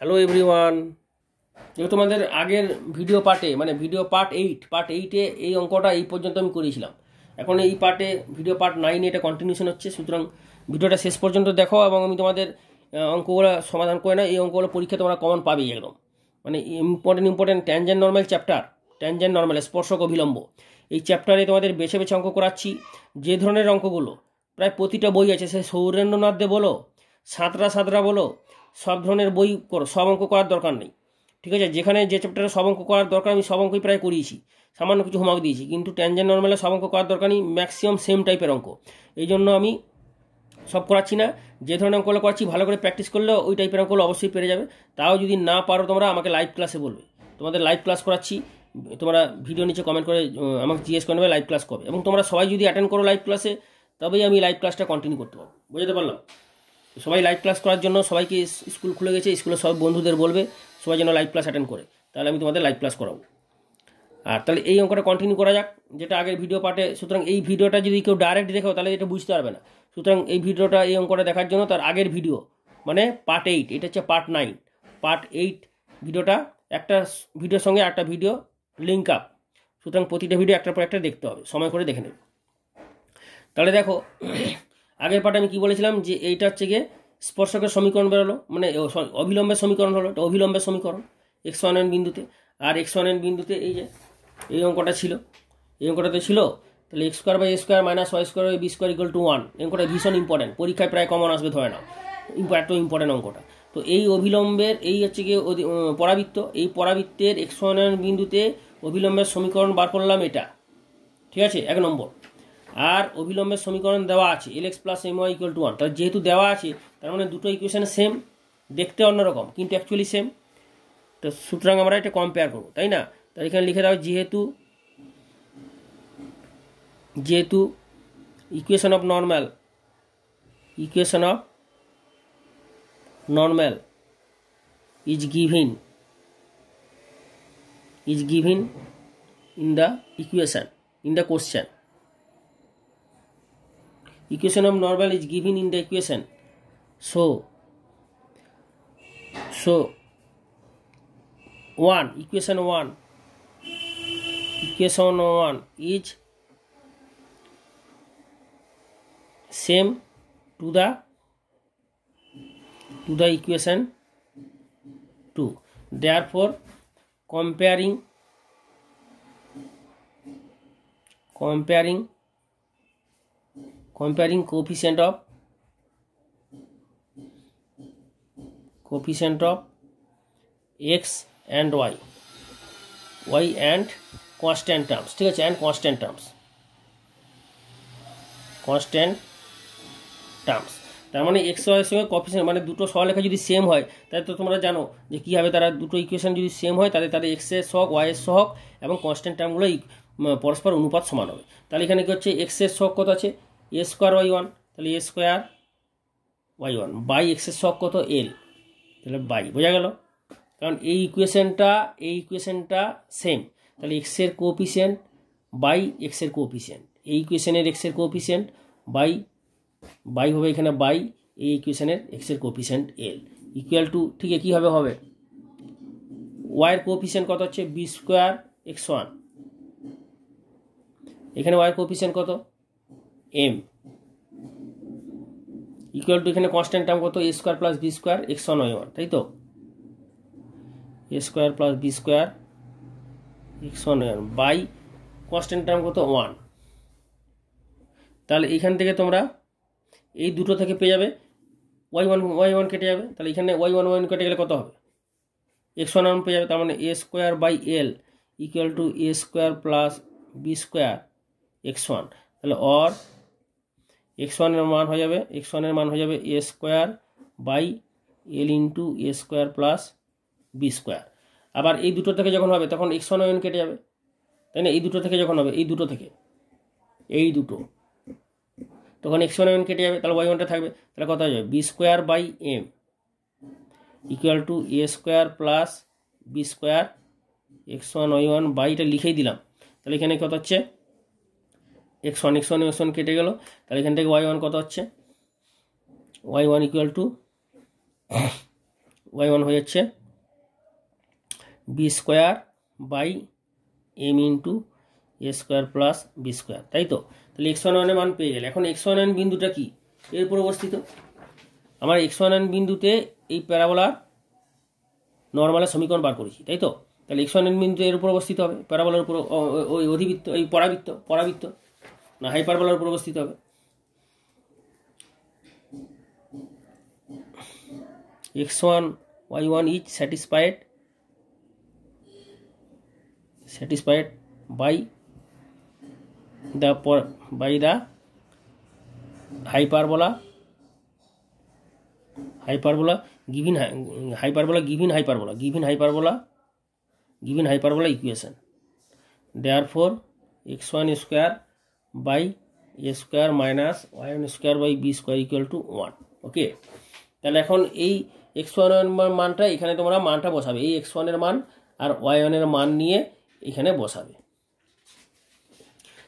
hello everyone যেহেতু আমাদের আগের ভিডিও পার্টে মানে ভিডিও পার্ট এইট পার্ট এইটে এই অঙ্কটা এই পর্যন্ত আমি করেছিলাম এখন এই পার্টে ভিডিও পার্ট নাইনে এটা কন্টিনিউশন হচ্ছে সুতরাং ভিডিওটা শেষ পর্যন্ত দেখো এবং আমি তোমাদের অঙ্কগুলো সমাধান করে না এই অঙ্কগুলো পরীক্ষা তোমরা কমন পাবেই একদম মানে important important tangent normal chapter tangent normal স্পর্শক অবিলম্ব এই চ্যাপ্টারে তোমাদের বেছে বেছে অঙ্ক করাচ্ছি যে ধরনের অঙ্কগুলো প্রায় প্রতিটা বই আছে সে সৌরেন্দ্রনাথ দে বলো সাঁতরা সাঁতরা বলো সব ধরনের বই করো সব অঙ্ক করার দরকার নেই ঠিক আছে যেখানে যে চ্যাপ্টারে সব অঙ্ক করার দরকার আমি সব অঙ্কই প্রায় করিয়েছি সামান্য কিছু হোমওয়ার্ক দিয়েছি কিন্তু ট্যানজেন্ট নর্মালে সব অঙ্ক করার দরকার নেই ম্যাক্সিমাম সেম টাইপের অঙ্ক এই জন্য আমি সব করাচ্ছি না যে ধরনের অঙ্কগুলো করাচ্ছি ভালো করে প্র্যাকটিস করলে ওই টাইপের অঙ্কগুলো অবশ্যই পেরে যাবে তাও যদি না পারো তোমরা আমাকে লাইভ ক্লাসে বলবে তোমাদের লাইভ ক্লাস করাচ্ছি তোমরা ভিডিও নিচে কমেন্ট করে আমাকে জিজ্ঞেস করে নেবে লাইভ ক্লাস কবে এবং তোমরা সবাই যদি অ্যাটেন্ড করো লাইভ ক্লাসে তবেই আমি লাইভ ক্লাসটা কন্টিনিউ করতে পারবো বুঝতে পারলাম সবাই লাইভ ক্লাস করার জন্য সবাইকে স্কুল খুলে গেছে স্কুলে সব বন্ধুদের বলবে সবাই যেন লাইভ ক্লাস অ্যাটেন্ড করে তাহলে আমি তোমাদের লাইভ ক্লাস করাবো আর তাহলে এই অঙ্কটা কন্টিনিউ করা যাক যেটা আগের ভিডিও পার্টে সুতরাং এই ভিডিওটা যদি কেউ ডাইরেক্ট দেখো তাহলে এটা বুঝতে পারবে না সুতরাং এই ভিডিওটা এই অঙ্কটা দেখার জন্য তার আগের ভিডিও মানে পার্ট এইট এটা হচ্ছে পার্ট নাইন পার্ট এইট ভিডিওটা একটা ভিডিওর সঙ্গে একটা ভিডিও লিঙ্ক আপ সুতরাং প্রতিটা ভিডিও একটার পর একটা দেখতে হবে সময় করে দেখে নেবে তাহলে দেখো আগের পার্টে আমি কি বলেছিলাম যে এইটা হচ্ছে গিয়ে স্পর্শকের সমীকরণ বেরোলো মানে অবিলম্বের সমীকরণ হলো এটা অবিলম্বের সমীকরণ এক্স ওয়ান এন বিন্দুতে আর এক্স ওয়ান এন বিন্দুতে এই যে এই অঙ্কটা ছিল এই অঙ্কটা তো ছিল তাহলে x square by square minus y square B square equal to one অঙ্কটা ভীষণ ইম্পর্টেন্ট পরীক্ষায় প্রায় কমন আসবে ধরে নাও এত ইম্পর্টেন্ট অঙ্কটা তো এই অবিলম্বের এই হচ্ছে গিয়ে পরাবৃত্ত এই পরাবৃত্তের এক্স ওয়ান এন বিন্দুতে অবিলম্বের সমীকরণ বার করলাম এটা ঠিক আছে এক নম্বর আর অবিলম্বের সমীকরণ দেওয়া আছে l x plus M Y equal to one তাহলে যেহেতু দেওয়া আছে তার মানে দুটো ইকুয়েশান সেম দেখতে অন্যরকম কিন্তু অ্যাকচুয়ালি সেম তো সুতরাং আমরা এটা কম্পেয়ার করবো তাই না তো এখানে লিখে দেওয়া যেহেতু যেহেতু equation of normal equation of normal is given is given in the equation in the question equation of normal is given in the equation so so 1 equation 1 equation 1 is same to the to the equation 2 therefore comparing comparing comparing coefficient of coefficient of x and y y and constant terms ঠিক আছে and constant terms constant terms তার মানে x ওয়াইয়ের সঙ্গে কফিসেন্ট মানে দুটো লেখা যদি সেম হয় তাহলে তো তোমরা জানো যে কী হবে তারা দুটো ইকুয়েশন যদি সেম হয় তাহলে তাদের এক্সের সহক ওয়াইয়ের সহক এবং কনস্ট্যান্ট টার্মগুলো পরস্পর অনুপাত সমান হবে তাহলে এখানে কী হচ্ছে এক্সের সহক কত আছে এ স্কোয়ার ওয়াই ওয়ান তাহলে এ স্কোয়ার ওয়াই ওয়ান বাই এক্সের শখ কত এল তাহলে বাই বোঝা গেল কারণ এই ইকুয়েশানটা এই ইকুয়েশানটা সেম তাহলে এক্সের কোপিসেন্ট বাই এক্সের কোপিসেন্ট এই ইকুয়েশানের এক্সের কোপিসেন্ট বাই বাই হবে এখানে বাই এই ইকুয়েশনের এক্সের কোপিসেন্ট এল ইকুয়াল টু ঠিক কীভাবে হবে ওয়াইয়ের কোপিসেন্ট কত হচ্ছে বি স্কোয়ার এক্স ওয়ান এখানে ওয়াইয়ের কোপিসেন্ট কত এম ইকুয়াল টু এখানে কনস্ট্যান্ট টার্ম কত a square plus B square x one one তাই তো a square plus B square x one one by constant term কত ওয়ান তাহলে এখান থেকে তোমরা এই দুটো থেকে পেয়ে যাবে ওয়াই ওয়ান ওয়াই ওয়ান কেটে যাবে তাহলে এখানে ওয়াই ওয়ান ওয়ান কেটে গেলে কত হবে এক্স ওয়ান ওয়ান পেয়ে যাবে তার মানে a square by l equal to a square plus B square x one তাহলে অর এক্স ওয়ানের মান হয়ে যাবে এক্স ওয়ানের মান হয়ে যাবে a square by l into a square plus B square আবার এই দুটো থেকে যখন হবে তখন এক্স ওয়ান ওয়ান কেটে যাবে তাই না এই দুটো থেকে যখন হবে এই দুটো থেকে এই দুটো তখন এক্স ওয়ান ওয়ান কেটে যাবে তাহলে ওয়াই ওয়ানটা থাকবে তাহলে কত হয়ে যাবে b square by m equal to a square plus B square x one y one বাইটা লিখেই দিলাম তাহলে এখানে কত হচ্ছে x one x one x one কেটে গেল তাহলে এখান থেকে ওয়াই ওয়ান কত হচ্ছে y one equal to y one হয়ে যাচ্ছে b square by m into a square plus B square তাই তো তাহলে এক্স ওয়ান মান পেয়ে গেলে এখন এক্স ওয়ান ওয়ান বিন্দুটা কি এর উপর অবস্থিত আমার এক্স ওয়ান ওয়ান বিন্দুতে এই প্যারাবোলা নর্মালের সমীকরণ বার করেছি তাই তো তাহলে এক্স ওয়ান ওয়ান বিন্দু এর উপর অবস্থিত হবে প্যারাবোলার উপর ওই অধিবৃত্ত এই পরাবৃত্ত পরাবৃত্ত না হাইপারবোলার উপর অবস্থিত হবে x one y one each satisfied satisfied by the by the hyper hyperbola given hyperbola given hyperbola given hyperbola given hyperbola equation therefore x one square by A square minus one square by B square equal to one okay তাহলে এখন এই x one one মানটা এখানে তোমরা মানটা বসাবে এই x ওয়ানের মান আর ওয়াই ওয়ানের মান নিয়ে এখানে বসাবে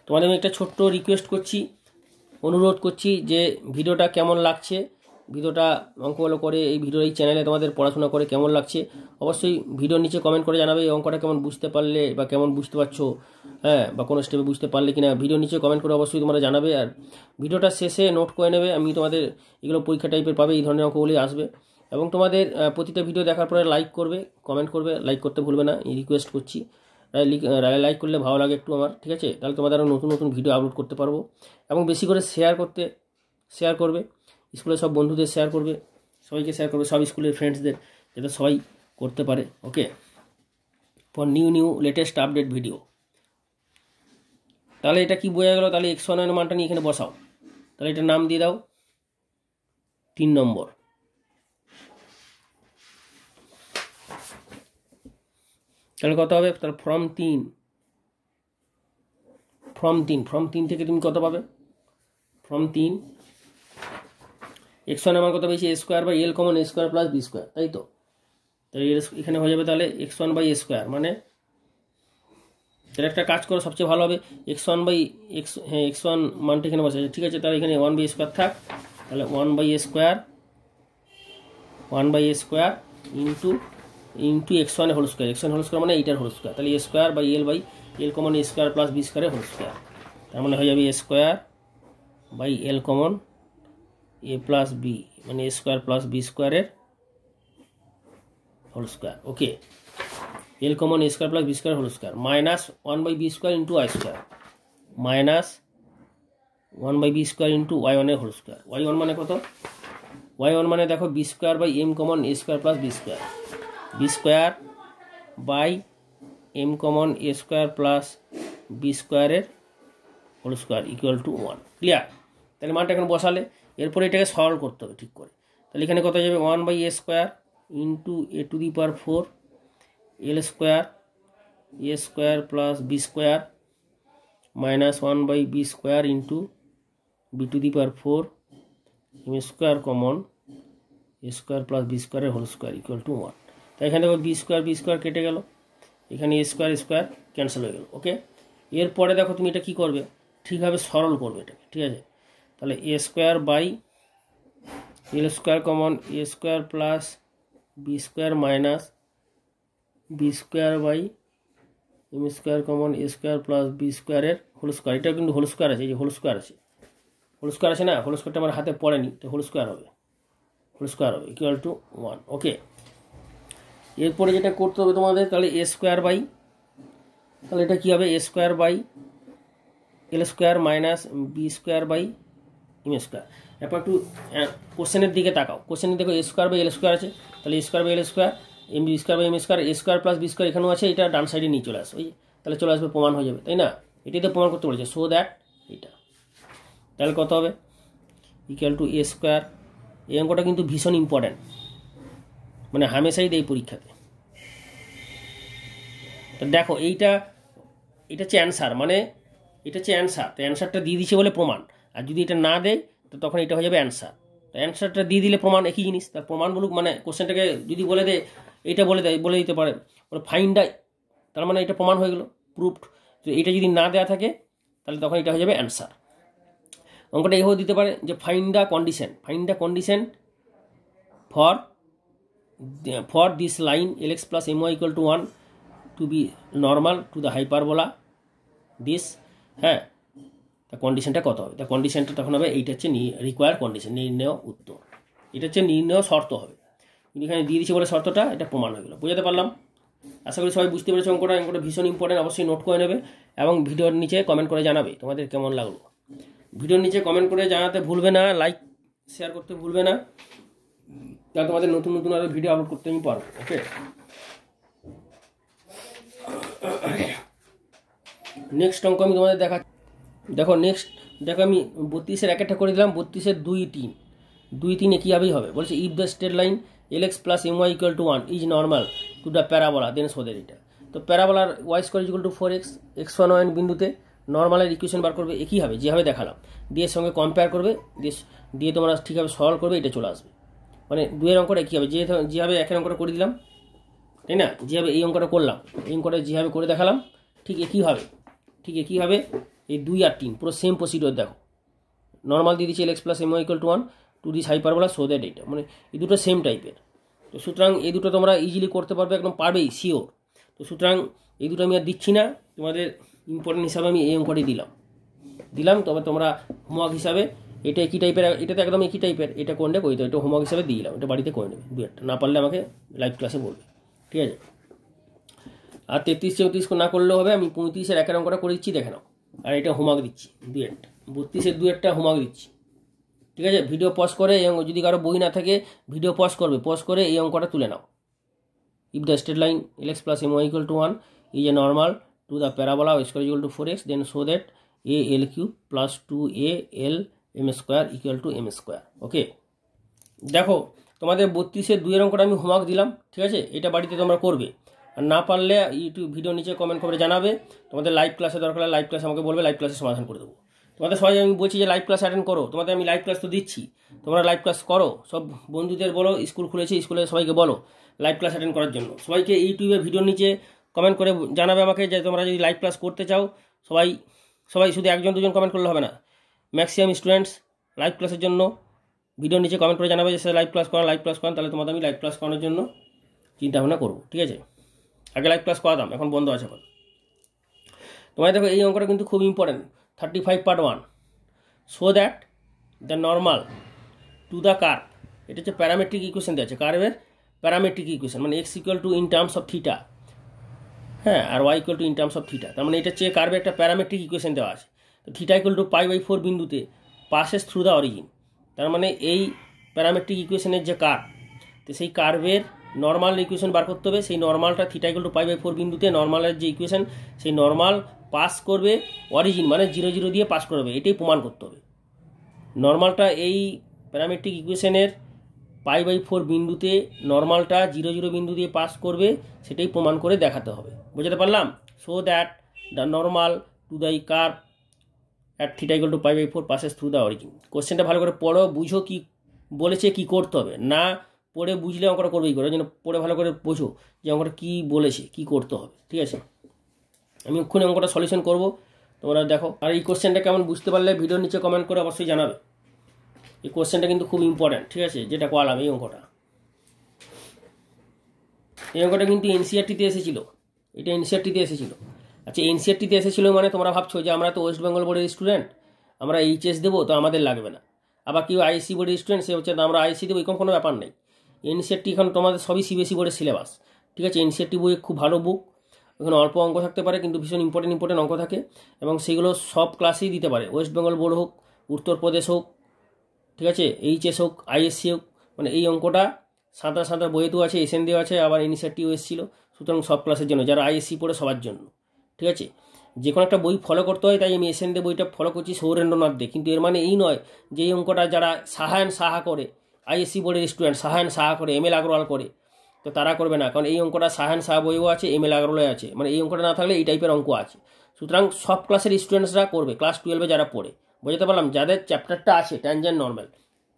তোমাদের একটা ছোট্ট রিকোয়েস্ট করছি অনুরোধ করছি যে ভিডিওটা কেমন লাগছে ভিডিওটা অঙ্কগুলো করে এই ভিডিওর এই চ্যানেলে তোমাদের পড়াশোনা করে কেমন লাগছে অবশ্যই ভিডিওর নিচে কমেন্ট করে জানাবে এই অঙ্কটা কেমন বুঝতে পারলে বা কেমন বুঝতে পারছো হ্যাঁ বা কোনো স্টেপে বুঝতে পারলে কিনা ভিডিওর নিচে কমেন্ট করে অবশ্যই তোমরা জানাবে আর ভিডিওটা শেষে নোট করে নেবে আমি তোমাদের এগুলো পরীক্ষা টাইপের পাবে এই ধরনের অঙ্কগুলি আসবে এবং তোমাদের প্রতিটা ভিডিও দেখার পরে লাইক করবে কমেন্ট করবে লাইক করতে ভুলবে না এই রিকোয়েস্ট করছি লাইক করলে ভালো লাগে একটু আমার ঠিক আছে তাহলে তোমাদের আরও নতুন নতুন ভিডিও আপলোড করতে পারবো এবং বেশি করে শেয়ার করতে শেয়ার করবে স্কুলে সব বন্ধুদের শেয়ার করবে সবাইকে শেয়ার করবে সব স্কুলের ফ্রেন্ডসদের যাতে সবাই করতে পারে okay for new new latest update video তাহলে এটা কি বোঝা গেল তাহলে এক্স ওয়ানের মানটা নিয়ে এখানে বসাও তাহলে এটা নাম দিয়ে দাও তিন নম্বর তাহলে কত হবে তাহলে ফর্ম তিন ফর্ম তিন ফর্ম তিন থেকে তুমি কত পাবে ফর্ম তিন এক্স ওয়ান আমার কত বেশি a square by l common A square plus B square তাই তো তাহলে এখানে হয়ে যাবে তাহলে x one by A square মানে তাহলে একটা কাজ করো সবচেয়ে ভালো হবে এক্স ওয়ান বাই এক্স হ্যাঁ এক্স ওয়ান মানটা এখানে বসে ঠিক আছে তাহলে এখানে ওয়ান বাই স্কোয়ার থাক তাহলে one by A square one by square into into x one whole square x one whole square মানে এইটার হোল স্কোয়ার তাহলে square by l by l common square plus b স্কোয়ারে whole square তার মানে হয়ে যাবে a square by l common a plus b মানে a square plus B স্কোয়ারের whole square okay l common A square plus B square whole square minus one by B square into I square minus one by B square into Y ওয়ানের whole square Y one মানে কত Y one মানে দেখো B square by M common A square plus B square B square by M common A square plus B স্কোয়ারের whole square equal to one clear তাহলে মানটা এখন বসালে এরপরে এটাকে সরল করতে হবে ঠিক করে তাহলে এখানে কত যাবে one by A square into A to the power four L square A square plus B square minus one by B square into B to the power four M square common A square plus B স্কোয়ারের whole square equal to one তাই এখানে দেখো B square B square কেটে গেল এখানে এ square square cancel হয়ে গেল ওকে এরপরে দেখো তুমি এটা কি করবে ঠিকভাবে সরল করবে এটাকে ঠিক আছে তাহলে এ square by L square common A square plus B square minus B square by M square common A square plus B স্কোয়ারের হোল স্কোয়ার এটাও কিন্তু হোল স্কোয়ার আছে এই যে হোল স্কোয়ার আছে হোল স্কোয়ার আছে না হোল স্কোয়ারটা আমার হাতে পড়েনি তো হোল স্কোয়ার হবে হোল স্কোয়ার হবে ইকুয়াল টু ওয়ান ওকে এরপরে যেটা করতে হবে তোমাদের তাহলে এ স্কোয়ার বাই তাহলে এটা কী হবে A square by L square minus B square by M square এরপর একটু কোশ্চেনের দিকে তাকাও কোশ্চেনে দেখো A square by L square আছে তাহলে এ square by L square M B square by M square A square plus B square এখানেও আছে এটা ডান সাইডে নিয়ে চলে আসবে ওই তাহলে চলে আসবে প্রমাণ হয়ে যাবে তাই না এটাই তো প্রমাণ করতে বলেছে সো দ্যাট এটা তাহলে কত হবে ইকুয়াল টু এ স্কোয়ার এই অঙ্কটা কিন্তু ভীষণ ইম্পর্ট্যান্ট মানে হামেশাই দেয় পরীক্ষাতে তো দেখো এইটা এটা হচ্ছে অ্যান্সার মানে এটা হচ্ছে অ্যান্সার তো অ্যান্সারটা দিয়ে দিচ্ছে বলে প্রমাণ আর যদি এটা না দেয় তো তখন এটা হয়ে যাবে অ্যান্সার অ্যান্সারটা দিয়ে দিলে প্রমাণ একই জিনিস তার প্রমাণ বলুক মানে কোশ্চেনটাকে যদি বলে দেয় এটা বলে দেয় বলে দিতে পারে বলে ফাইন্ড তার মানে এটা প্রমাণ হয়ে গেলো প্রুফড তো এটা যদি না দেওয়া থাকে তাহলে তখন এটা হয়ে যাবে অ্যান্সার অঙ্কটা এভাবে দিতে পারে যে find the condition find the condition for for this line L x plus M equal to one to be normal to the বলা দিস হ্যাঁ তা কন্ডিশনটা কত হবে তা কন্ডিশনটা তখন হবে এইটা হচ্ছে রিকোয়ার কন্ডিশন নির্ণয় উত্তর এটা হচ্ছে নির্ণয় শর্ত হবে কিন্তু এখানে দিয়ে দিচ্ছে বলে শর্তটা এটা প্রমাণ হয়ে গেলো বোঝাতে পারলাম আশা করি সবাই বুঝতে পেরেছি অঙ্কটা অঙ্কটা ভীষণ ইম্পর্টেন্ট অবশ্যই নোট করে নেবে এবং ভিডিওর নিচে কমেন্ট করে জানাবে তোমাদের কেমন লাগলো ভিডিওর নিচে কমেন্ট করে জানাতে ভুলবে না লাইক শেয়ার করতে ভুলবে না তাহলে তোমাদের নতুন নতুন আরও ভিডিও আপলোড করতে আমি পারবো ওকে নেক্সট অঙ্ক আমি তোমাদের দেখা দেখো নেক্সট দেখো আমি বত্রিশের এক একটা করে দিলাম বত্রিশের দুই তিন দুই তিনে কীভাবেই হবে বলছে if the straight line L x plus M Y equal to one is normal to the parabola then show that এটা তো প্যারাবোলার Y square equal to four X X one one বিন্দুতে নর্মালের ইকুয়েশন বার করবে একই হবে যেভাবে দেখালাম দিয়ে সঙ্গে কম্পেয়ার করবে দিয়ে দিয়ে তোমরা ঠিকভাবে সলভ করবে এটা চলে আসবে মানে দুয়ের অঙ্কটা কী হবে যে যেভাবে একের অঙ্কটা করে দিলাম তাই না যেভাবে এই অঙ্কটা করলাম এই অঙ্কটা যেভাবে করে দেখালাম ঠিক একই হবে ঠিক একই হবে এই দুই আর তিন পুরো সেম প্রসিডিওর দেখো নর্মাল দিয়ে দিচ্ছি L X plus M equal to one to this hyperbola so that এটা মানে এই দুটো সেম টাইপের তো সুতরাং এই দুটো তোমরা ইজিলি করতে পারবে একদম পারবেই শিওর তো সুতরাং এই দুটো আমি আর দিচ্ছি না তোমাদের ইম্পর্টেন্ট হিসাবে আমি এই অঙ্কটি দিলাম দিলাম তবে তোমরা হোমওয়ার্ক হিসাবে এটা একই টাইপের এটা তো একদম একই টাইপের এটা কোনটা করে দেবো এটা হোমওয়ার্ক হিসাবে দিয়ে দিলাম এটা বাড়িতে করে নেবে দু একটা না পারলে আমাকে লাইভ ক্লাসে বলবে ঠিক আছে আর তেত্রিশ চৌত্রিশ না করলেও হবে আমি পঁয়ত্রিশের একের অঙ্কটা করে দিচ্ছি দেখে নাও আর এটা হোমওয়ার্ক দিচ্ছি দু একটা বত্রিশের দু একটা হোমওয়ার্ক দিচ্ছি ঠিক আছে ভিডিও পজ করে এই অঙ্ক যদি কারো বই না থাকে ভিডিও পজ করবে পজ করে এই অঙ্কটা তুলে নাও if the straight line L x plus M equal to one is a normal to the parabola square equal to four X then show that A L cube plus two A L M square equal to M square okay দেখো তোমাদের বত্রিশের দুয়ের অঙ্কটা আমি homework দিলাম ঠিক আছে এটা বাড়িতে তোমরা করবে আর না পারলে ইউটিউব ভিডিও নিচে কমেন্ট করে জানাবে তোমাদের লাইভ ক্লাসে দরকার লাইভ ক্লাস আমাকে বলবে লাইভ ক্লাসে সমাধান করে দেবো তোমাদের সবাই আমি বলছি যে লাইভ ক্লাস অ্যাটেন্ড করো তোমাদের আমি লাইভ ক্লাস তো দিচ্ছি তোমরা লাইভ ক্লাস করো সব বন্ধুদের বলো স্কুল খুলেছে স্কুলে সবাইকে বলো লাইভ ক্লাস অ্যাটেন্ড করার জন্য সবাইকে ইউটিউবে ভিডিও নিচে কমেন্ট করে জানাবে আমাকে যে তোমরা যদি লাইভ ক্লাস করতে চাও সবাই সবাই শুধু একজন দুজন কমেন্ট করলে হবে না ম্যাক্সিমাম স্টুডেন্টস লাইভ ক্লাসের জন্য ভিডিও নিচে কমেন্ট করে জানাবে যে লাইভ ক্লাস করা লাইভ ক্লাস করান তাহলে তোমাদের আমি লাইভ ক্লাস করানোর জন্য চিন্তা ভাবনা করবো ঠিক আছে আগে লাইভ ক্লাস করাতাম এখন বন্ধ আছে এখন তোমায় দেখো এই অঙ্কটা কিন্তু খুব important thirty five part one so that the normal to the curve এটা হচ্ছে প্যারামেট্রিক ইকুয়েশন দেওয়া আছে কার্ভের প্যারামেট্রিক ইকুয়েশন মানে X equal to in terms of theta হ্যাঁ আর Y equal to in terms of theta তার মানে এটা হচ্ছে কার্ভের একটা প্যারামেট্রিক ইকুয়েশন দেওয়া আছে তো theta equal to pi by four বিন্দুতে পাসেস থ্রু দ্য অরিজিন তার মানে এই প্যারামেট্রিক ইকুয়েশনের যে কার্ভ তো সেই কার্ভের নর্মাল ইকুয়েশন বার করতে হবে সেই নর্মালটা theta equal to pi by four বিন্দুতে নর্মালের যে ইকুয়েশন সেই নর্মাল পাস করবে অরিজিন মানে জিরো জিরো দিয়ে পাস করবে এটাই প্রমাণ করতে হবে নর্মালটা এই প্যারামেট্রিক ইকুয়েশনের পাই বাই ফোর বিন্দুতে নর্মালটা জিরো জিরো বিন্দু দিয়ে পাস করবে সেটাই প্রমাণ করে দেখাতে হবে বুঝতে পারলাম so that the normal to the curve at theta equal to pi by four passes through the origin কোশ্চেনটা ভালো করে পড়ো বুঝো কি বলেছে কি করতে হবে না পড়ে বুঝলে অঙ্কটা করবেই করে যেন পড়ে ভালো করে বোঝো যে অঙ্কটা কী বলেছে কি করতে হবে ঠিক আছে আমি ওক্ষণে অঙ্কটা সলিউশন করব তোমরা দেখো আর এই কোশ্চেনটা কেমন বুঝতে পারলে ভিডিওর নিচে কমেন্ট করে অবশ্যই জানাবে এই কোশ্চেনটা কিন্তু খুব ইম্পর্ট্যান্ট ঠিক আছে যেটা কোয়ালাম এই অঙ্কটা এই অঙ্কটা কিন্তু এনসিআরটিতে এসেছিল এটা এনসিআরটিতে এসেছিল আচ্ছা এনসিআরটিতে এসেছিল মানে তোমরা ভাবছো যে আমরা তো ওয়েস্ট বেঙ্গল বোর্ডের স্টুডেন্ট আমরা এইচএস দেবো তো আমাদের লাগবে না আবার কেউ আইসি বোর্ডের স্টুডেন্ট সে হচ্ছে আমরা আইসি দেবো এরকম কোনো ব্যাপার নেই এনসিআরটি e এখানে তোমাদের সবই সিবিএসই বোর্ডের সিলেবাস ঠিক আছে এনসিআরটি e বই খুব ভালো বুক এখানে অল্প অঙ্ক থাকতে পারে কিন্তু ভীষণ ইম্পর্টেন্ট ইম্পর্টেন্ট অঙ্ক থাকে এবং সেগুলো সব ক্লাসেই দিতে পারে ওয়েস্ট বেঙ্গল বোর্ড হোক উত্তরপ্রদেশ হোক ঠিক আছে এইচএস হোক আইএসসি হোক মানে এই অঙ্কটা সাঁতার সাঁতার বইয়েতেও আছে এসএন দেওয়া আছে আবার ইনিশিয়েটিভ e এসেছিলো সুতরাং সব ক্লাসের জন্য যারা আইএসসি পড়ে সবার জন্য ঠিক আছে যে কোনো একটা বই ফলো করতে হয় তাই আমি এন দে বইটা ফলো করছি সৌরেন্দ্রনাথ দে কিন্তু এর মানে এই নয় যে এই অঙ্কটা যারা সাহায়ন সাহা করে আইএসসি বোর্ডের স্টুডেন্ট সাহান সাহা করে এম এল আগরওয়াল করে তো তারা করবে না কারণ এই অঙ্কটা সাহান সাহা বইও আছে এম এল আগরওয়ালে আছে মানে এই অঙ্কটা না থাকলে এই টাইপের অঙ্ক আছে সুতরাং সব ক্লাসের স্টুডেন্টসরা করবে ক্লাস টুয়েলভে যারা পড়ে বোঝাতে পারলাম যাদের চ্যাপ্টারটা আছে ট্যানজেন নর্মাল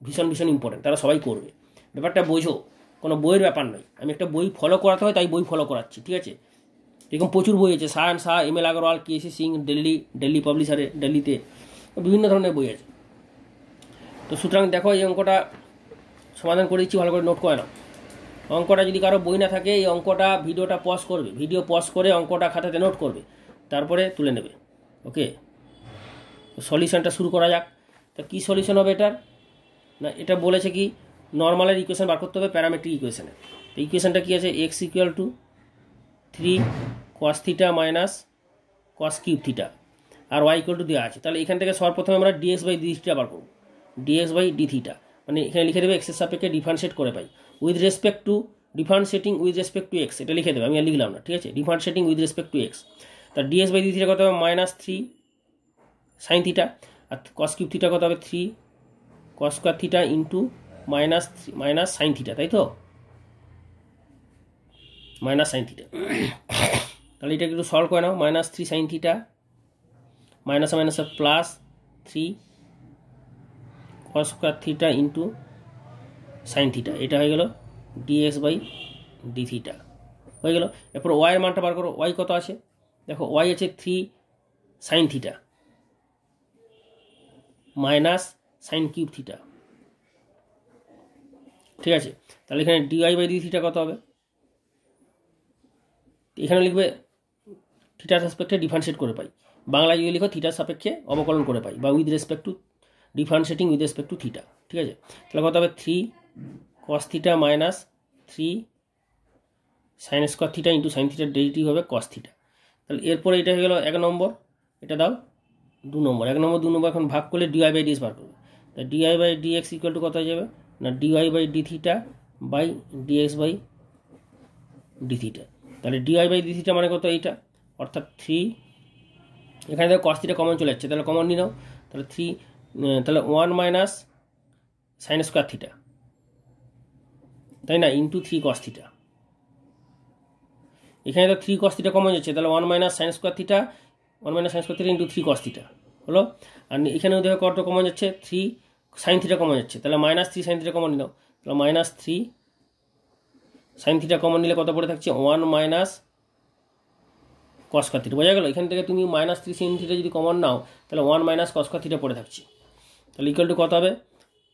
ভীষণ ভীষণ ইম্পর্টেন্ট তারা সবাই করবে ব্যাপারটা বোঝো কোনো বইয়ের ব্যাপার নয় আমি একটা বই ফলো করাতে হয় তাই বই ফলো করাচ্ছি ঠিক আছে এরকম প্রচুর বই আছে সাহান Shah M L Agarwal K C Singh Delhi Delhi পাবলিশারে দিল্লিতে বিভিন্ন ধরনের বই আছে তো সুতরাং দেখো এই অঙ্কটা সমাধান করে দিচ্ছি ভালো করে নোট করে নাও অঙ্কটা যদি কারো বই না থাকে এই অঙ্কটা ভিডিওটা পজ করবে ভিডিও পজ করে অঙ্কটা খাতাতে নোট করবে তারপরে তুলে নেবে ওকে সলিউশনটা শুরু করা যাক তো কী সলিউশন হবে এটার না এটা বলেছে কি নর্মালের ইকুয়েশন বার করতে হবে প্যারামেট্রিক ইকুয়েশানের তো ইকুয়েশানটা কী আছে X equal to three cos theta minus cos cube theta আর ওয়াই ইকুয়াল টু দেওয়া আছে তাহলে এখান থেকে সর্বপ্রথমে আমরা ডিএস বাই ডি থিটা বার করব ডিএস বাই ডি থিটা মানে এখানে লিখে দেবে এক্সের সাপেক্ষে ডিফারেন্সিয়েট করে পাই with respect to differentiating with respect to X এটা লিখে দেবে আমি আর লিখলাম না ঠিক আছে differentiating with respect to X তার ডিএস বাই থিটা কত হবে মাইনাস থ্রি সাইন থিটা আর কস কিউব থিটা কত হবে three cos square theta into minus minus sine theta তাই তো মাইনাস সাইন থিটা তাহলে এটা একটু সলভ করে নাও minus three sine theta minus minus plus three cos square theta into sine theta এটা হয়ে গেল ডিএক্স বাই ডি থিটা হয়ে গেল এরপর ওয়াইয়ের মানটা বার করো ওয়াই কত আছে দেখো ওয়াই আছে three sine theta minus sine cube theta ঠিক আছে তাহলে এখানে ডিওয়াই বাই ডি থিটা কত হবে এখানে লিখবে থিটার সাপেক্ষে ডিফারেন্সিয়েট করে পাই বাংলায় যদি লিখো থিটার সাপেক্ষে অবকলন করে পাই বা with respect to differentiating with respect to theta ঠিক আছে তাহলে কত হবে three cos theta minus three sine square theta into sine থিটার ডেরিটিভ হবে কস থিটা তাহলে এরপরে এটা হয়ে গেল এক নম্বর এটা দাও দু নম্বর এক নম্বর দু নম্বর এখন ভাগ করলে ডিওয়াই বাই এস বার করবে তা D Y by dx equal to কত হয়ে যাবে না D Y by D theta by D X by D theta তাহলে ডিওয়াই বাই ডি থিটা মানে কত এইটা অর্থাৎ থ্রি এখানে দেখো কস থিটা কমন চলে যাচ্ছে তাহলে কমন নিয়ে নাও তাহলে থ্রি তাহলে one minus sine square theta তাই না ইন্টু থ্রি কস থিটা এখানে তো থ্রি কস থিটা কমন যাচ্ছে তাহলে one minus sine square theta one minus sine square theta into three cos theta হলো আর এখানেও দেখো কত কমন যাচ্ছে থ্রি সাইন থিটা কমন যাচ্ছে তাহলে minus three sine theta common নিলাম তাহলে minus three sine theta common নিলে কত পড়ে থাকছে ওয়ান মাইনাস কসকা থিটা বোঝা গেল এখান থেকে তুমি মাইনাস থ্রি সাইন থিটা যদি কমন নাও তাহলে ওয়ান মাইনাস কসকা থিটা পড়ে থাকছে তাহলে ইকুয়াল টু কত হবে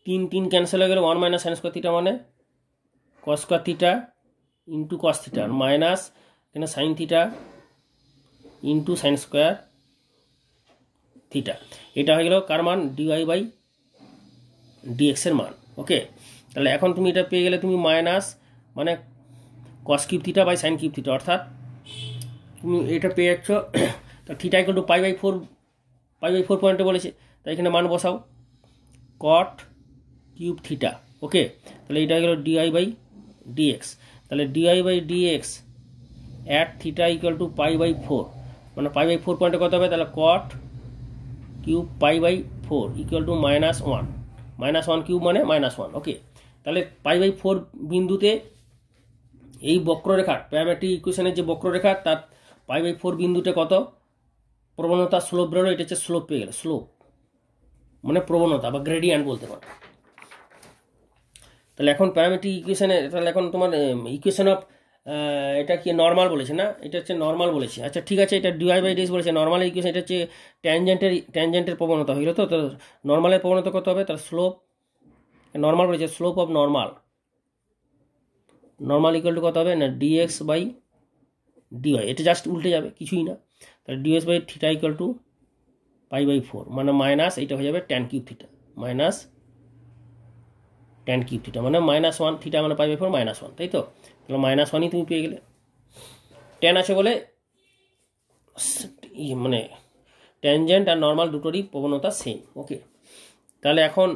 তিন তিন ক্যান্সেল হয়ে গেলে one minus sine square theta মানে cos theta into cos theta minus এখানে sine theta into sine square theta এটা হয়ে গেল কার মান ডিওয়াই বাই ডিএক্সের মান ওকে তাহলে এখন তুমি এটা পেয়ে গেলে তুমি মাইনাস মানে cos cube theta by sine cube theta অর্থাৎ তুমি এটা পেয়ে যাচ্ছ তা theta equal to pi by four pi by four পয়েন্টে বলেছে তাই এখানে মান বসাও কট কিউব থিটা ওকে তাহলে এটা গেল ডিআই বাই ডিএক্স তাহলে D Y by D X at theta equal to pi by four মানে পাই বাই ফোর পয়েন্টে কত হবে তাহলে cot cube pi by four equal to minus one minus one cube মানে মাইনাস ওয়ান ওকে তাহলে pi by four বিন্দুতে এই বক্ররেখার প্যারামেট্রিক ইকুয়েশনের যে বক্ররেখা তার পাই বাই ফোর বিন্দুটা কত প্রবণতা স্লোপ বেরোলো এটা হচ্ছে স্লোপ পেয়ে গেল স্লোপ মানে প্রবণতা বা গ্রেডিয়ান্ট বলতে পারো তাহলে এখন প্যারামেট্রিক ইকুয়েশানে তাহলে এখন তোমার ইকুয়েশান অফ এটা কি নর্মাল বলেছে না এটা হচ্ছে নর্মাল বলেছে আচ্ছা ঠিক আছে এটা ডিওয়াই বাই ডিস বলেছে নর্মাল ইকুয়েশন এটা হচ্ছে ট্যানজেন্টের ট্যানজেন্টের প্রবণতা হইলো তো তো নর্মালের প্রবণতা কত হবে তার স্লোপ নর্মাল বলেছে slope of normal normal equal to কত হবে না ডিএক্স বাই ডিওয়াই এটা জাস্ট উল্টে যাবে কিছুই না তাহলে D X by theta equal to pi by four মানে মাইনাস এইটা হয়ে যাবে tan cube theta minus tan cube theta মানে মাইনাস ওয়ান থিটা মানে pi by four minus one তাই তো তাহলে মাইনাস ওয়ানই তুমি পেয়ে গেলে টেন আছে বলে মানে ট্যানজেন্ট আর নর্মাল দুটোরই প্রবণতা সেম ওকে তাহলে এখন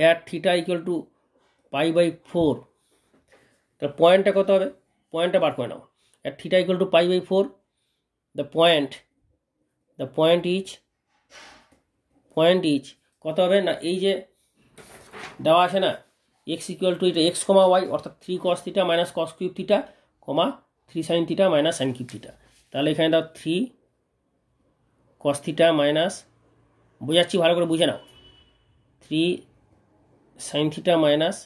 at theta equal to pi by four তাহলে পয়েন্টটা কত হবে পয়েন্টটা বার করে নাও at theta equal to pi by four the point the point is point is কত হবে না এই যে দেওয়া আছে না এক্স ইকুয়াল টু এটা এক্স কমা ওয়াই অর্থাৎ three cos theta minus cos cube theta comma three sine theta minus sine cube theta তাহলে এখানে দাও থ্রি কস থিটা মাইনাস বোঝাচ্ছি ভালো করে বুঝে নাও three sine theta minus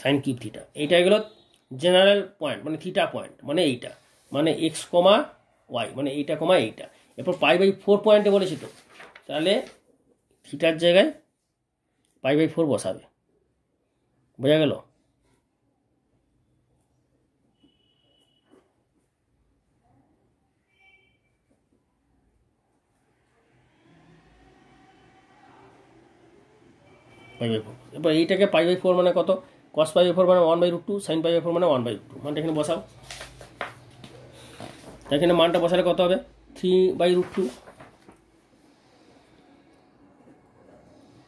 sine cube theta এইটা গেল জেনারেল পয়েন্ট মানে থিটা পয়েন্ট মানে এইটা মানে এক্স কমা ওয়াই মানে এইটা কমায় এইটা এরপর পাই বাই ফোর পয়েন্টে বলেছি তো তাহলে থিটার জায়গায় পাই বাই ফোর বসাবে বোঝা গেল পাই বাই ফোর এবার এইটাকে পাই বাই ফোর মানে কত কস পাই বাই ফোর মানে one by root two sine pi by four মানে ওয়ান বাই রুট টু মানে এখানে বসাও তাই এখানে মানটা বসালে কত হবে three by root two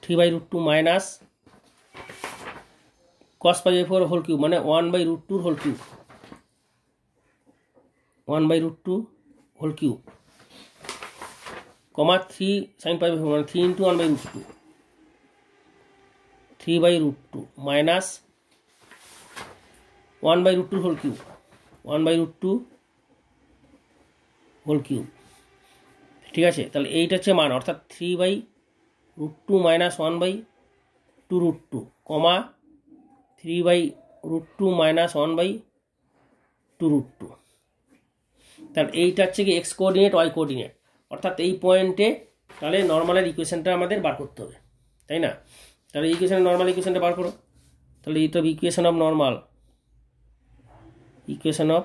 three by root two minus cos pi four whole cube মানে ওয়ান বাই রুট টুর whole cube one by root two whole cube comma three sine pi four মানে three into one by root two three by root two minus one by root টুর whole cube one by root two whole cube ঠিক আছে তাহলে এইটা হচ্ছে মান অর্থাৎ three by root two minus one by two root two comma three by root two minus one by two root two তাহলে এইটা হচ্ছে কি এক্স কোঅর্ডিনেট ওয়াই কোঅর্ডিনেট অর্থাৎ এই পয়েন্টে তাহলে নর্মালের ইকুয়েশানটা আমাদের বার করতে হবে তাই না তাহলে ইকুয়েশান নর্মাল ইকুয়েশানটা বার করো তাহলে of equation of normal equation of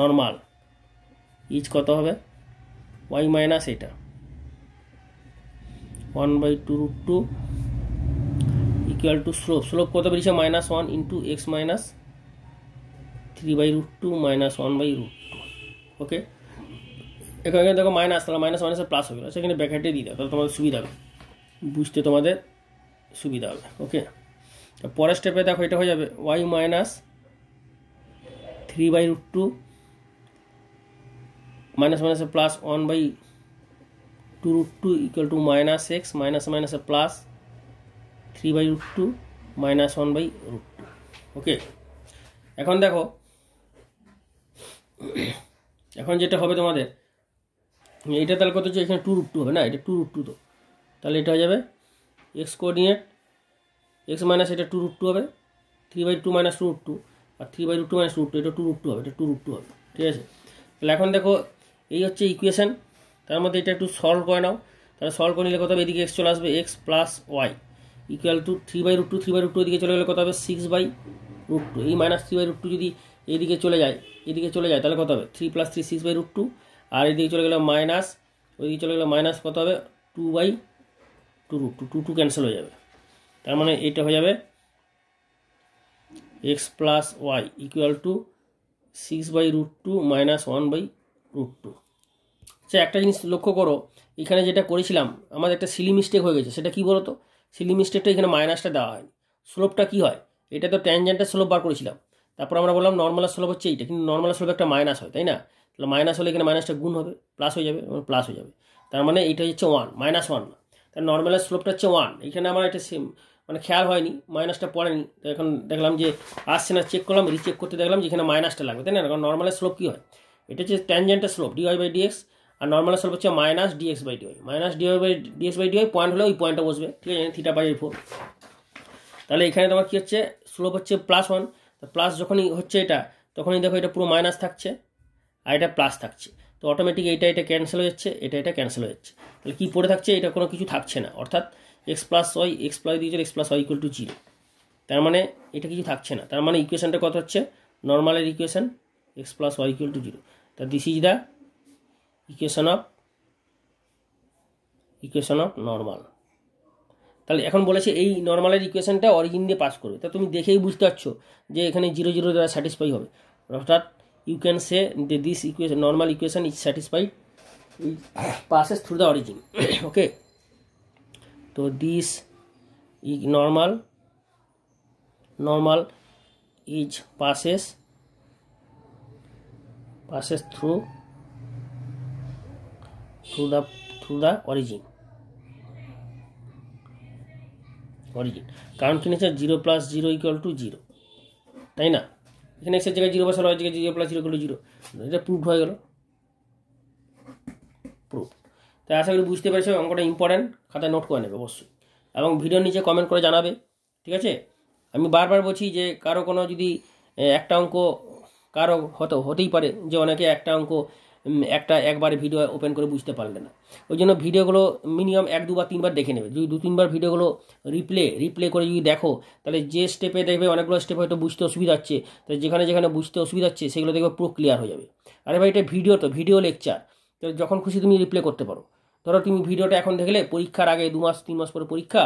normal is কত হবে ওয়াই মাইনাস এটা one by two root two equal to slope slope কত বেরিয়েছে minus one into X minus three by root two minus one by root two okay এখানে দেখো minus তাহলে minus মাইনাসে plus হবে সেখানে ব্যাখ্যাটে দিয়ে দাও তাহলে তোমাদের সুবিধা হবে বুঝতে তোমাদের সুবিধা হবে ওকে পরের স্টেপে দেখো এটা হয়ে যাবে y minus three by root two minus মাইনাসে plus one by two root two equal to minus x minus মাইনাসে plus three by root two minus one by root two okay এখন দেখো এখন যেটা হবে তোমাদের এটা তাহলে কত হচ্ছে এখানে টু রুট টু হবে না এটা টু রুট টু তো তাহলে এটা হয়ে যাবে এক্স কোঅর্ডিনেট এক্স মাইনাস এটা টু রুট টু হবে three by two minus two root two আর three by root two minus root two এটা টু রুট টু হবে এটা টু রুট টু হবে ঠিক আছে তাহলে এখন দেখো এই হচ্ছে ইকুয়েশান তার মধ্যে এটা একটু সলভ করে নাও তাহলে সলভ করে নিলে কত হবে এদিকে এক্স চলে আসবে x plus y equal to three by root two three by root two এদিকে চলে গেলে কত হবে সিক্স বাই রুট টু এই minus three by root two যদি এদিকে চলে যায় এদিকে চলে যায় তাহলে কত হবে three plus three six by root two আর এদিকে চলে গেলে মাইনাস ওইদিকে চলে গেলে মাইনাস কত হবে two by two root two two two cancel হয়ে যাবে তার মানে এটা হয়ে যাবে x plus y equal to six by root two minus one by root two আচ্ছা একটা জিনিস লক্ষ্য করো এখানে যেটা করেছিলাম আমাদের একটা সিলি মিস্টেক হয়ে গেছে সেটা কি বলো তো সিলি মিস্টেকটা এখানে মাইনাসটা দেওয়া হয়নি স্লোপটা কী হয় এটা তো ট্যানজেন্টের স্লোপ বার করেছিলাম তারপর আমরা বললাম নর্মাল স্লোপ হচ্ছে এইটা কিন্তু নর্মাল স্লোপ একটা মাইনাস হয় তাই না তাহলে মাইনাস হলে এখানে মাইনাসটা গুণ হবে প্লাস হয়ে যাবে প্লাস হয়ে যাবে তার মানে এটা হচ্ছে ওয়ান মাইনাস ওয়ান না তার নর্মাল স্লোপটা হচ্ছে ওয়ান এখানে আমার একটা সেম মানে খেয়াল হয়নি মাইনাসটা পড়েনি তো এখন দেখলাম যে আসছে না চেক করলাম রিচেক করতে দেখলাম যে এখানে মাইনাসটা লাগবে তাই না কারণ নর্মাল স্লোপ কী হয় এটা হচ্ছে ট্যানজেন্টের স্লোপ ডিওয়াই বাই ডিএক্স আর নর্মাল স্লোপ হচ্ছে minus d x by d y minus d y by d x by d y point হলে ওই পয়েন্টটা বসবে ঠিক আছে থিটা বাই ফোর তাহলে এখানে তোমার কী হচ্ছে স্লোপ হচ্ছে প্লাস ওয়ান প্লাস যখনই হচ্ছে এটা তখনই দেখো এটা পুরো মাইনাস থাকছে আর এটা প্লাস থাকছে তো অটোমেটিক এটা এটা ক্যান্সেল হয়ে যাচ্ছে এটা এটা ক্যান্সেল হয়ে যাচ্ছে তাহলে কী পড়ে থাকছে এটা কোনো কিছু থাকছে না অর্থাৎ x plus y x plus দিয়েছে x plus y equal to zero তার মানে এটা কিছু থাকছে না তার মানে ইকুয়েশানটা কত হচ্ছে নর্মালের equation x plus y equal to 0 that this is the equation of equation of normal তাহলে এখন বলেছে এই নর্মালের ইকুয়েশনটা অরিজিন দিয়ে পাস করবে তা তুমি দেখেই বুঝতে পারছো যে এখানে জিরো জিরো দ্বারা স্যাটিসফাই হবে অর্থাৎ you can say they this equation normal equation is satisfied passes through the origin okay তো দিস ই normal normal is passes passes through through the through the origin origin কারণ কি নিচ্ছে zero plus zero equal to zero তাই না এখানে এক্সের জায়গায় জিরো বসালো জায়গায় zero plus zero equal to zero এটা প্রুফ হয়ে গেল প্রুফ তাই আশা করি বুঝতে পেরেছো অঙ্কটা ইম্পর্ট্যান্ট খাতায় নোট করে নেবে অবশ্যই এবং ভিডিও নিচে কমেন্ট করে জানাবে ঠিক আছে আমি বারবার বলছি যে কারো কোনো যদি একটা অঙ্ক কারো হতো হতেই পারে যে অনেকে একটা অঙ্ক একটা একবারে ভিডিও ওপেন করে বুঝতে পারলে না ওই জন্য ভিডিওগুলো মিনিমাম এক দুবার তিনবার দেখে নেবে যদি দু তিনবার ভিডিওগুলো রিপ্লে রিপ্লে করে যদি দেখো তাহলে যে স্টেপে দেখবে অনেকগুলো স্টেপ হয়তো বুঝতে অসুবিধা হচ্ছে তাহলে যেখানে যেখানে বুঝতে অসুবিধা হচ্ছে সেগুলো দেখবে পুরো ক্লিয়ার হয়ে যাবে আরে ভাই এটা ভিডিও তো ভিডিও লেকচার তো যখন খুশি তুমি রিপ্লে করতে পারো ধরো তুমি ভিডিওটা এখন দেখলে পরীক্ষার আগে দু মাস তিন মাস পরে পরীক্ষা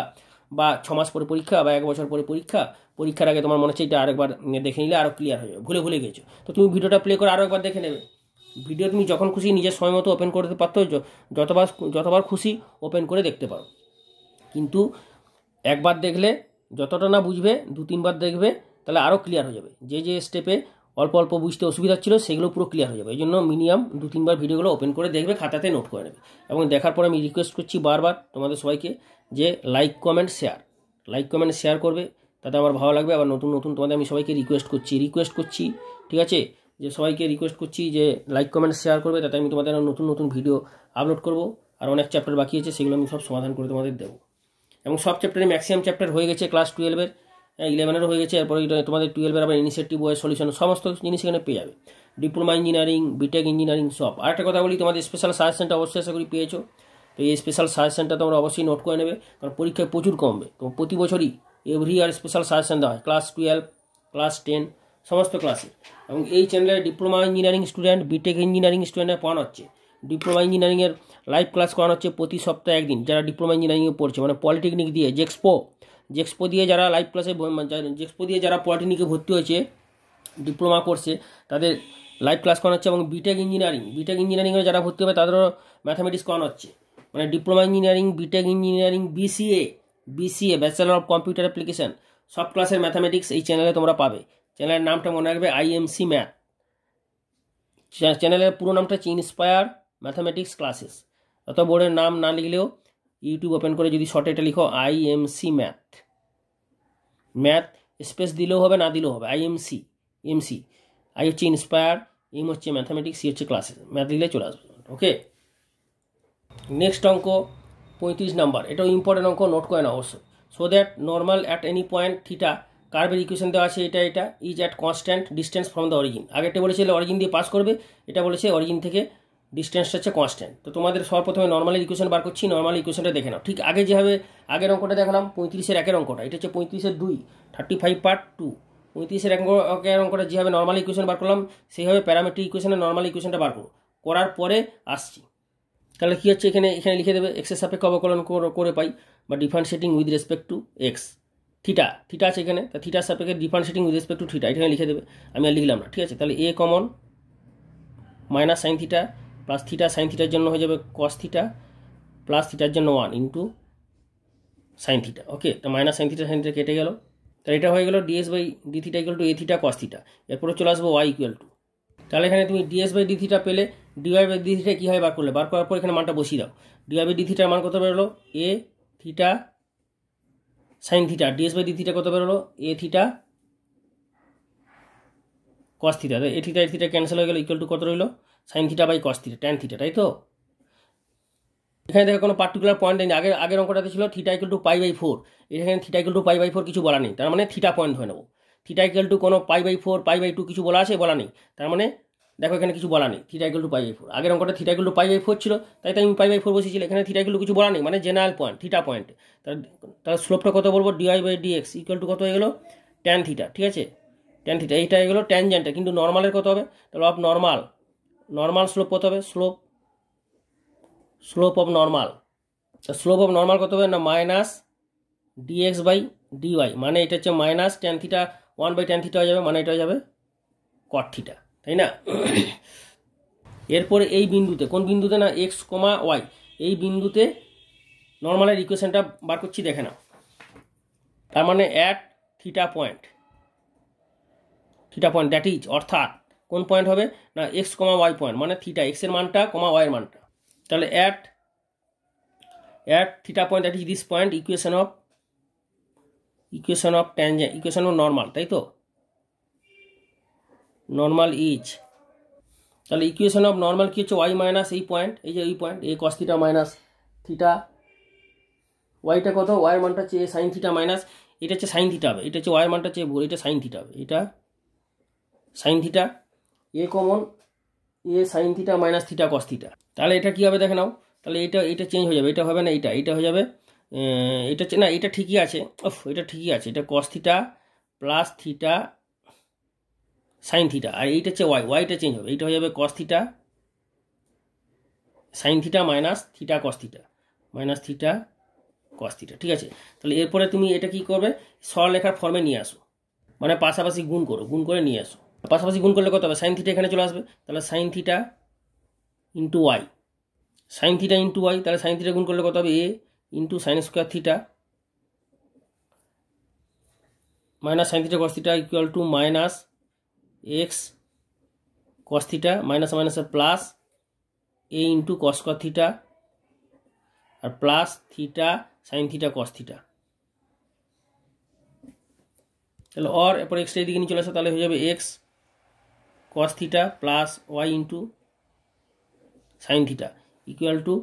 বা ছ মাস পরে পরীক্ষা বা এক বছর পরে পরীক্ষা পরীক্ষার আগে তোমার মনে হচ্ছে এটা আরেকবার দেখে নিলে আরও ক্লিয়ার হয়ে যাবে ভুলে ভুলে গেছো তো তুমি ভিডিওটা প্লে করে আরও একবার দেখে নেবে ভিডিও তুমি যখন খুশি নিজের সময় মতো ওপেন করতে পারতো যতবার যতবার খুশি ওপেন করে দেখতে পারো কিন্তু একবার দেখলে যতটা না বুঝবে দু তিনবার দেখবে তাহলে আরও ক্লিয়ার হয়ে যাবে যে যে স্টেপে অল্প অল্প বুঝতে অসুবিধা ছিল সেগুলো পুরো ক্লিয়ার হয়ে যাবে এই জন্য মিনিমাম দু তিনবার ভিডিওগুলো ওপেন করে দেখবে খাতাতে নোট করে নেবে এবং দেখার পর আমি রিকোয়েস্ট করছি বারবার তোমাদের সবাইকে যে like comment share like comment share করবে তাতে আমার ভালো লাগবে আবার নতুন নতুন তোমাদের আমি সবাইকে রিকোয়েস্ট করছি রিকোয়েস্ট করছি ঠিক আছে যে সবাইকে রিকোয়েস্ট করছি যে লাইক কমেন্ট শেয়ার করবে তাতে আমি তোমাদের নতুন নতুন ভিডিও আপলোড করব আর অনেক চ্যাপ্টার বাকি আছে সেগুলো আমি সব সমাধান করে তোমাদের দেবো এবং সব চ্যাপ্টারে ম্যাক্সিমাম চ্যাপ্টার হয়ে গেছে ক্লাস টুয়েলভের ইলেভেনেরও হয়ে গেছে এরপরে তোমাদের টুয়েলভের আবার ইনিশিয়েটিভ ওয়ে সলিউশন সমস্ত জিনিস এখানে পেয়ে যাবে ডিপ্লোমা ইঞ্জিনিয়ারিং বিটেক ইঞ্জিনিয়ারিং সব আর একটা কথা বলি তোমাদের স্পেশাল সাজেশনটা অবশ্যই আশা করি পেয়েছো তো এই স্পেশাল সাজেশনটা তোমরা অবশ্যই নোট করে নেবে কারণ পরীক্ষায় প্রচুর কমবে তো প্রতি বছরই এভরি ইয়ার স্পেশাল সাজেশন দেওয়া হয় ক্লাস টুয়েলভ ক্লাস টেন সমস্ত ক্লাসে এবং এই চ্যানেলে diploma engineering student BTech engineering স্টুডেন্টরা পড়ানো হচ্ছে ডিপ্লোমা ইঞ্জিনিয়ারিংয়ের লাইভ ক্লাস করানো হচ্ছে প্রতি সপ্তাহে একদিন যারা ডিপ্লোমা ইঞ্জিনিয়ারিংয়ে পড়ছে মানে পলিটেকনিক দিয়ে জেক্সপো জেক্সপো দিয়ে যারা লাইভ ক্লাসে জেক্সপো দিয়ে যারা পলিটেকনিকে ভর্তি হয়েছে ডিপ্লোমা কোর্সে তাদের লাইভ ক্লাস করানো হচ্ছে এবং বিটেক ইঞ্জিনিয়ারিং বিটেক ইঞ্জিনিয়ারিংয়ে যারা ভর্তি হবে তাদেরও ম্যাথামেটিক্স করানো হচ্ছে মানে diploma engineering BTech engineering BCA BCA bachelor of computer application সব ক্লাসের ম্যাথামেটিক্স এই চ্যানেলে তোমরা পাবে চ্যানেলের নামটা মনে রাখবে আইএমসি ম্যাথ চ্যানেলের পুরো নামটা হচ্ছে ইন্সপায়ার ম্যাথামেটিক্স ক্লাসেস অত বোর্ডের নাম না লিখলেও ইউটিউব ওপেন করে যদি শর্ট এটা লিখো আইএমসি ম্যাথ ম্যাথ স্পেস দিলেও হবে না দিলেও হবে আইএমসি এমসি আই হচ্ছে ইন্সপায়ার এম হচ্ছে ম্যাথামেটিক্স ই হচ্ছে ক্লাসেস ম্যাথ লিখলে চলে আসবে ওকে নেক্সট অঙ্ক পঁয়ত্রিশ নাম্বার এটাও ইম্পর্টেন্ট অঙ্ক নোট করে না অবশ্য so that normal at any point theta কার্ভের ইকুয়েশন দেওয়া আছে এটা এটা is at constant distance from the origin আগেরটা বলেছিল অরিজিন দিয়ে পাস করবে এটা বলেছে অরিজিন থেকে ডিস্টেন্সটা হচ্ছে কনস্ট্যান্ট তো তোমাদের সর্বপ্রথমে নর্মাল ইকুয়েশন বার করছি নর্মাল ইকুয়েশনটা দেখে নাও ঠিক আগে যেভাবে আগের অঙ্কটা দেখলাম পঁয়ত্রিশের একের অঙ্কটা এটা হচ্ছে পঁয়ত্রিশের দুই থার্টি ফাইভ পার্ট টু পঁয়ত্রিশের একের অঙ্কটা যেভাবে নর্মাল ইকুয়েশন বার করলাম সেইভাবে প্যারামেট্রিক ইকুয়েশনে নর্মাল ইকুয়েশনটা বার করবো করার পরে আসছি তাহলে কী হচ্ছে এখানে এখানে লিখে দেবে এক্সের সাপেক্ষে অবকলন করে পাই বা differentiating with respect to x theta theta আছে এখানে তা থিটার সাপেক্ষে differentiating with respect to theta এখানে লিখে দেবে আমি আর লিখলাম না ঠিক আছে তাহলে a common minus sine theta plus theta sine থিটার জন্য হয়ে যাবে কস থিটা প্লাস থিটার জন্য one into sine theta okay তা minus sine theta sine theta কেটে গেল তাহলে এটা হয়ে গেল d s by D theta equal to a theta cos theta এরপরে চলে আসবো ওয়াই ইকুয়াল টু তাহলে এখানে তুমি ডিএস বাই ডিথিটা পেলে পেলে ডিওয়াই বাই ডিথিটা কীভাবে বার করলে বার করার পর এখানে মানটা বসিয়ে দাও ডিওয়াই বাই ডি থিটার মান কত বেরোলো a theta sine theta d s by d theta কত বেরোলো a theta cos theta a theta a theta cancel হয়ে গেল ইকুয়াল টু কত রইলো sine theta by cos theta tan theta তাই তো এখানে দেখো কোনো পার্টিকুলার পয়েন্ট নেই আগের আগের অঙ্কটাতে ছিল theta equal to pi by four এখানে theta equal to pi by four কিছু বলা নেই তার মানে থিটা পয়েন্ট ধরে নেবো থিটা টু কোনো pi by four pi by two কিছু বলা আছে বলা নেই তার মানে দেখো এখানে কিছু বলা নেই theta two pi by four আগের অঙ্কটা theta two pi by four ছিল তাই তাই আমি পাই বাই ফোর বসেছিল এখানে থিটা টু কিছু বলা নেই মানে জেনারেল পয়েন্ট থিটা পয়েন্ট তার তার স্লোপটা কত বলবো d y by dx equal to কত হয়ে গেলো ট্যান থিটা ঠিক আছে ট্যান থিটা এইটা হয়ে গেলো ট্যানজেন্টটা কিন্তু নর্মালের কত হবে তাহলে অফ নর্মাল নর্মাল স্লোপ কত হবে স্লোপ স্লোপ অফ নর্মাল তা স্লোপ অফ নর্মাল কত হবে না মাইনাস ডিএক্স বাই ডিওয়াই মানে এটা হচ্ছে minus tan theta one by tan theta হয়ে যাবে মানে এটা হয়ে যাবে কট থিটা তাই না এরপরে এই বিন্দুতে কোন বিন্দুতে না এক্স কমা ওয়াই এই বিন্দুতে নর্মালের ইকুয়েশানটা বার করছি দেখে না তার মানে at theta point theta point that is অর্থাৎ কোন পয়েন্ট হবে না এক্স কমা ওয়াই পয়েন্ট মানে থিটা এক্সের মানটা কমা ওয়াইয়ের মানটা তাহলে at at theta point that is this point equation of equation of tangent equation of normal তাই তো নর্মাল ইজ তাহলে ইকুয়েশন অফ নর্মাল কী হচ্ছে ওয়াই মাইনাস এই পয়েন্ট এই যে এই পয়েন্ট এই কস্তিটা মাইনাস থিটা ওয়াইটা কত ওয়াই মানটা হচ্ছে এ সাইন থিটা মাইনাস এটা হচ্ছে সাইন থিটা হবে এটা হচ্ছে ওয়াই মানটা হচ্ছে এটা সাইন থিটা হবে এটা sine theta a common a sine theta minus theta cos theta তাহলে এটা কী হবে দেখে নাও তাহলে এটা এটা চেঞ্জ হয়ে যাবে এটা হবে না এটা এটা হয়ে যাবে এটা না এটা ঠিকই আছে ওফ এটা ঠিকই আছে এটা cos theta plus theta sine theta আর এইটা হচ্ছে ওয়াই ওয়াইটা চেঞ্জ হবে এইটা হয়ে যাবে cos theta sine theta minus theta cos theta minus theta cos theta ঠিক আছে তাহলে এরপরে তুমি এটা কি করবে লেখার ফর্মে নিয়ে আসো মানে পাশাপাশি গুণ করো গুণ করে নিয়ে আসো পাশাপাশি গুণ করলে কত হবে সাইন থিটা এখানে চলে আসবে তাহলে sine theta into y sine theta into y তাহলে সাইন থিটা গুণ করলে কত হবে a into sine square theta minus sine theta cos equal to minus x cos theta minus মাইনাসে plus a into cos theta আর plus theta sine theta cos theta তাহলে or এরপর x এদিকে নিয়ে চলে আসে তাহলে হয়ে যাবে x cos theta plus y into sine theta equal to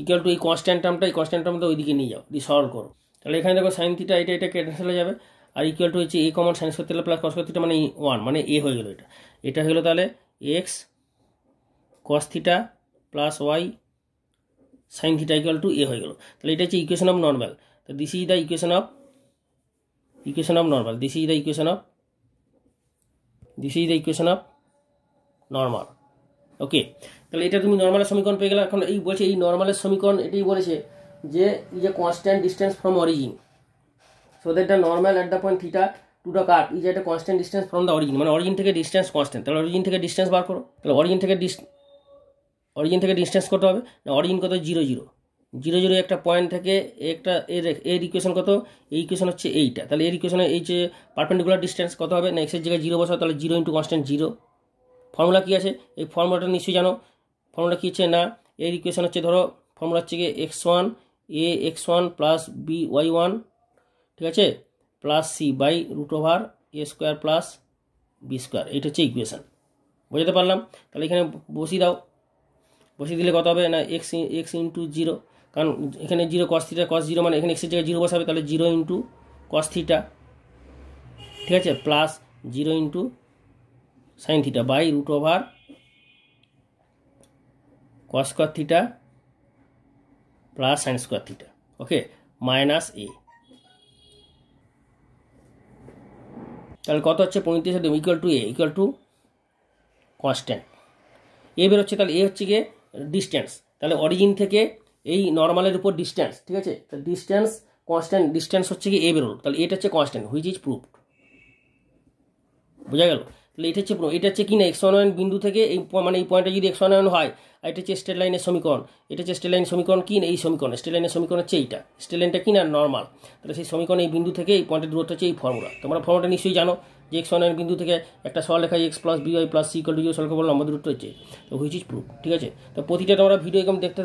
equal two এই কনস্ট্যান্ট টার্মটা এই কনস্ট্যান্ট টার্মটা ওইদিকে নিয়ে যাও দিয়ে সরল করো তাহলে এখানে দেখো সাইন থিটা এটা এটা ক্যান্সেল যাবে আর ইকুয়াল টু হচ্ছে a common sine square theta plus cos theta মানে ওয়ান মানে এ হয়ে গেলো এটা এটা হলো তাহলে x cos theta plus y sine theta equal to a হয়ে গেলো তাহলে এটা হচ্ছে ইকুয়েশন অফ নর্মাল তো this is the equation of equation of normal this is the equation of this is the equation of normal okay তাহলে এটা তুমি নর্মালের সমীকরণ পেয়ে গেলে এখন এই বলছে এই নর্মালের সমীকরণ এটাই বলেছে যে is a constant distance from origin so that the normal at the point theta to the curve is একটা constant distance from the origin মানে অরিজিন থেকে ডিস্টেন্স কনস্ট্যান্ট তাহলে অরিজিন থেকে ডিস্টেন্স বার করো তাহলে অরিজিন থেকে ডিস অরিজিন থেকে ডিস্টেন্স করতে হবে না অরিজিন কত জিরো জিরো জিরো জিরো একটা পয়েন্ট থেকে একটা এর এর ইকুয়েশন কত এই ইকুয়েশন হচ্ছে এইটা তাহলে এর ইকুয়েশনে এই যে পারপেন্ডিকুলার ডিস্টেন্স কত হবে না এক্সের জায়গায় জিরো বসাও তাহলে zero into constant zero formula কী আছে এই ফর্মুলাটা নিশ্চয়ই জানো ফর্মুলা কী হচ্ছে না এর ইকুয়েশন হচ্ছে ধরো ফর্মুলা হচ্ছে গিয়ে x one a x one plus b y one ঠিক আছে plus c by root over a square plus B square এটা হচ্ছে ইকুয়েশান বোঝাতে পারলাম তাহলে এখানে বসিয়ে দাও বসিয়ে দিলে কত হবে না এক্স এক্স ইন্টু জিরো কারণ এখানে zero cos theta cos zero মানে এখানে এক্সের জায়গায় জিরো বসাবে তাহলে জিরো ইন্টু কস থিটা ঠিক আছে plus zero into sine theta by root over square theta plus sine square theta okay minus a তাহলে কত হচ্ছে পঁয়ত্রিশ equal to a equal to constant a হচ্ছে তাহলে এ হচ্ছে গিয়ে ডিস্ট্যান্স তাহলে অরিজিন থেকে এই নর্মালের উপর ডিস্ট্যান্স ঠিক আছে তাহলে ডিস্ট্যান্স কনস্ট্যান্ট ডিস্ট্যান্স হচ্ছে কি এ বেরোল তাহলে এটা হচ্ছে কনস্ট্যান্ট হুইচ ইজ প্রুফড বোঝা গেল তাহলে এটা হচ্ছে এটা হচ্ছে কি না এক্স এক্সওয়ান বিন্দু থেকে এই মানে এই পয়েন্টে যদি এক্সওয়ান হয় আর এটা হচ্ছে স্টেট লাইনের সমীকরণ এটা হচ্ছে স্টেট লাইন সমীকরণ কি এই সমীকরণ স্টেট লাইনের সমীকরণ হচ্ছে এইটা স্টেট লাইনটা কি না নর্মাল তাহলে সেই সমীকরণ এই বিন্দু থেকে এই পয়েন্টের দূরত্ব হচ্ছে এই ফর্মুলা তোমরা ফর্মুলাটা নিশ্চয়ই জানো যে এক্স ওয়ান বিন্দু থেকে একটা লেখা x plus b y plus c equal to zero সরলরেখা লম্বা দূরত্ব হচ্ছে তো হুইচ ইজ প্রুফ ঠিক আছে তো প্রতিটা তোমরা ভিডিও এরকম দেখতে